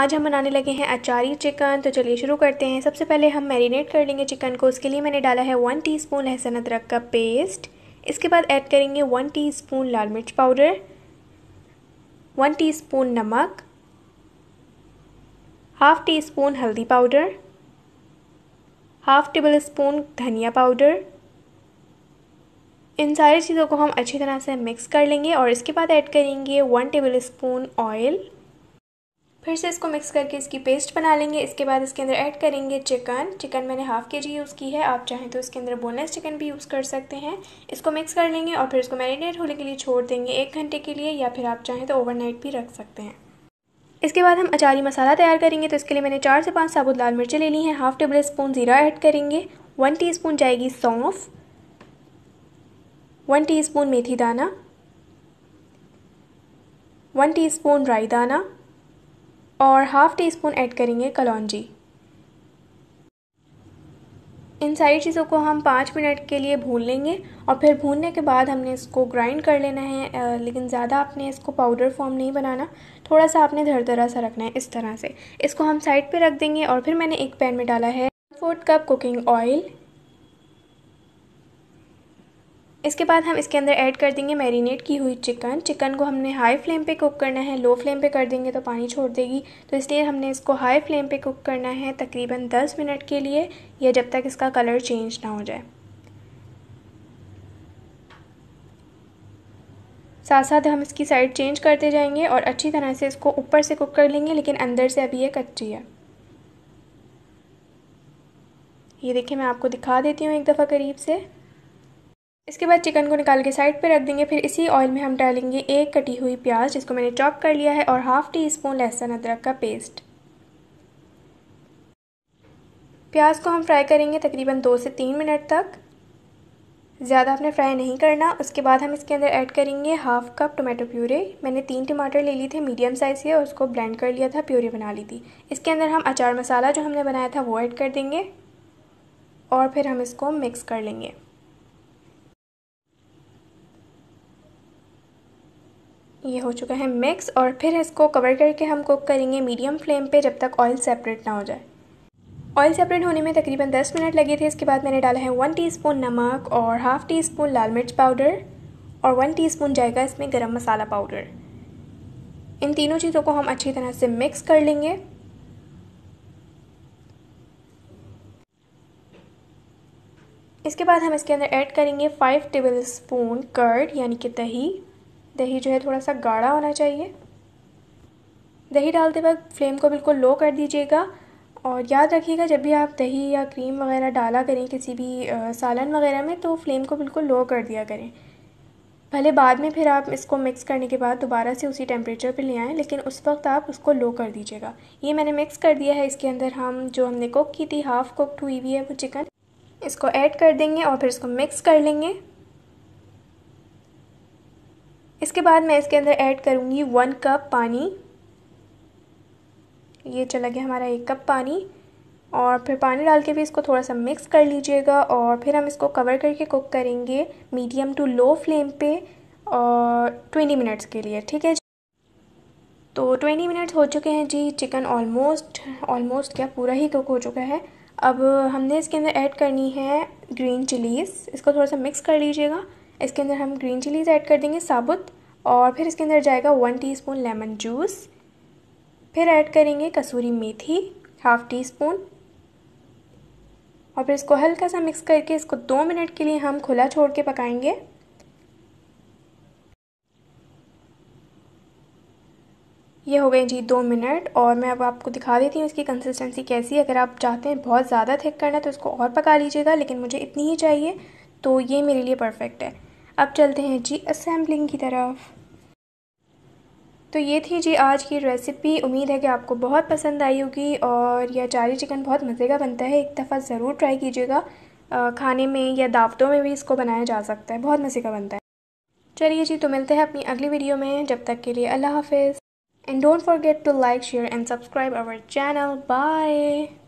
आज हम बनाने लगे हैं अचारी चिकन तो चलिए शुरू करते हैं सबसे पहले हम मैरिनेट कर लेंगे चिकन को उसके लिए मैंने डाला है वन टीस्पून लहसुन अदरक का पेस्ट इसके बाद ऐड करेंगे वन टीस्पून लाल मिर्च पाउडर वन टीस्पून नमक हाफ टी स्पून हल्दी पाउडर हाफ टेबल स्पून धनिया पाउडर इन सारी चीज़ों को हम अच्छी तरह से मिक्स कर लेंगे और इसके बाद ऐड करेंगे वन टेबल स्पून ऑयल फिर से इसको मिक्स करके इसकी पेस्ट बना लेंगे इसके बाद इसके अंदर ऐड करेंगे चिकन चिकन मैंने हाफ़ के जी यूज़ की है आप चाहें तो इसके अंदर बोनलेस चिकन भी यूज़ कर सकते हैं इसको मिक्स कर लेंगे और फिर इसको मैरिनेट होने के लिए छोड़ देंगे एक घंटे के लिए या फिर आप चाहें तो ओवरनाइट भी रख सकते हैं इसके बाद हम अचारी मसाला तैयार करेंगे तो इसके लिए मैंने चार से पाँच साबुत लाल मिर्चें ले ली हैं हाफ़ टेबल स्पून ज़ीरा ऐड करेंगे वन टी जाएगी सौंफ वन टी मेथी दाना वन टी राई दाना और हाफ़ टी स्पून ऐड करेंगे कलौजी इन सारी चीज़ों को हम पाँच मिनट के लिए भून लेंगे और फिर भूनने के बाद हमने इसको ग्राइंड कर लेना है लेकिन ज़्यादा आपने इसको पाउडर फॉर्म नहीं बनाना थोड़ा सा आपने धरधरा सा रखना है इस तरह से इसको हम साइड पे रख देंगे और फिर मैंने एक पैन में डाला है फोर्थ कप कुकिंग ऑयल इसके बाद हम इसके अंदर ऐड कर देंगे मैरिनेट की हुई चिकन चिकन को हमने हाई फ्लेम पे कुक करना है लो फ्लेम पे कर देंगे तो पानी छोड़ देगी तो इसलिए हमने इसको हाई फ्लेम पे कुक करना है तकरीबन 10 मिनट के लिए या जब तक इसका कलर चेंज ना हो जाए साथ साथ हम इसकी साइड चेंज करते जाएंगे और अच्छी तरह से इसको ऊपर से कुक कर लेंगे लेकिन अंदर से अभी ये कच्ची है ये देखिए मैं आपको दिखा देती हूँ एक दफ़ा करीब से इसके बाद चिकन को निकाल के साइड पे रख देंगे फिर इसी ऑयल में हम डालेंगे एक कटी हुई प्याज जिसको मैंने चॉप कर लिया है और हाफ़ टी स्पून लहसुन अदरक का पेस्ट प्याज को हम फ्राई करेंगे तकरीबन दो से तीन मिनट तक ज़्यादा हमने फ्राई नहीं करना उसके बाद हम इसके अंदर ऐड करेंगे हाफ़ कप टोमेटो प्यूरे मैंने तीन टमाटर ले लिए थे मीडियम साइज़ के और उसको ब्लेंड कर लिया था प्यूरे बना ली थी इसके अंदर हम अचार मसाला जो हमने बनाया था वो ऐड कर देंगे और फिर हम इसको मिक्स कर लेंगे ये हो चुका है मिक्स और फिर इसको कवर करके हम कुक करेंगे मीडियम फ्लेम पे जब तक ऑयल सेपरेट ना हो जाए ऑयल सेपरेट होने में तकरीबन 10 मिनट लगे थे इसके बाद मैंने डाला है वन टीस्पून नमक और हाफ़ टी स्पून लाल मिर्च पाउडर और वन टीस्पून जाएगा इसमें गरम मसाला पाउडर इन तीनों चीज़ों को हम अच्छी तरह से मिक्स कर लेंगे इसके बाद हम इसके अंदर ऐड करेंगे फाइव टेबल स्पून कर्ड यानी कि दही दही जो है थोड़ा सा गाढ़ा होना चाहिए दही डालते वक्त फ्लेम को बिल्कुल लो कर दीजिएगा और याद रखिएगा जब भी आप दही या क्रीम वगैरह डाला करें किसी भी सालन वगैरह में तो फ्लेम को बिल्कुल लो कर दिया करें भले बाद में फिर आप इसको मिक्स करने के बाद दोबारा से उसी टेम्परेचर पे ले आएँ लेकिन उस वक्त आप उसको लो कर दीजिएगा ये मैंने मिक्स कर दिया है इसके अंदर हम जो हमने कुक की थी हाफ़ कुकड हुई हुई है वो चिकन इसको ऐड कर देंगे और फिर इसको मिक्स कर लेंगे इसके बाद मैं इसके अंदर ऐड करूँगी वन कप पानी ये चला गया हमारा एक कप पानी और फिर पानी डाल के भी इसको थोड़ा सा मिक्स कर लीजिएगा और फिर हम इसको कवर करके कुक करेंगे मीडियम टू लो फ्लेम पे और ट्वेंटी मिनट्स के लिए ठीक है तो ट्वेंटी मिनट्स हो चुके हैं जी चिकन ऑलमोस्ट ऑलमोस्ट क्या पूरा ही कुक हो चुका है अब हमने इसके अंदर ऐड करनी है ग्रीन चिलीज़ इसको थोड़ा सा मिक्स कर लीजिएगा इसके अंदर हम ग्रीन चिलीज ऐड कर देंगे साबुत और फिर इसके अंदर जाएगा वन टीस्पून लेमन जूस फिर ऐड करेंगे कसूरी मेथी हाफ़ टी स्पून और फिर इसको हल्का सा मिक्स करके इसको दो मिनट के लिए हम खुला छोड़ के पकाएंगे ये हो गए जी दो मिनट और मैं अब आपको दिखा देती हूँ इसकी कंसिस्टेंसी कैसी है अगर आप चाहते हैं बहुत ज़्यादा थिक करना तो इसको और पका लीजिएगा लेकिन मुझे इतनी ही चाहिए तो ये मेरे लिए परफेक्ट है अब चलते हैं जी असेंबलिंग की तरफ तो ये थी जी आज की रेसिपी उम्मीद है कि आपको बहुत पसंद आई होगी और यह चारी चिकन बहुत मज़े का बनता है एक दफ़ा ज़रूर ट्राई कीजिएगा खाने में या दावतों में भी इसको बनाया जा सकता है बहुत मज़े का बनता है चलिए जी तो मिलते हैं अपनी अगली वीडियो में जब तक के लिए अल्लाह हाफिज़ and don't forget to like share and subscribe our channel bye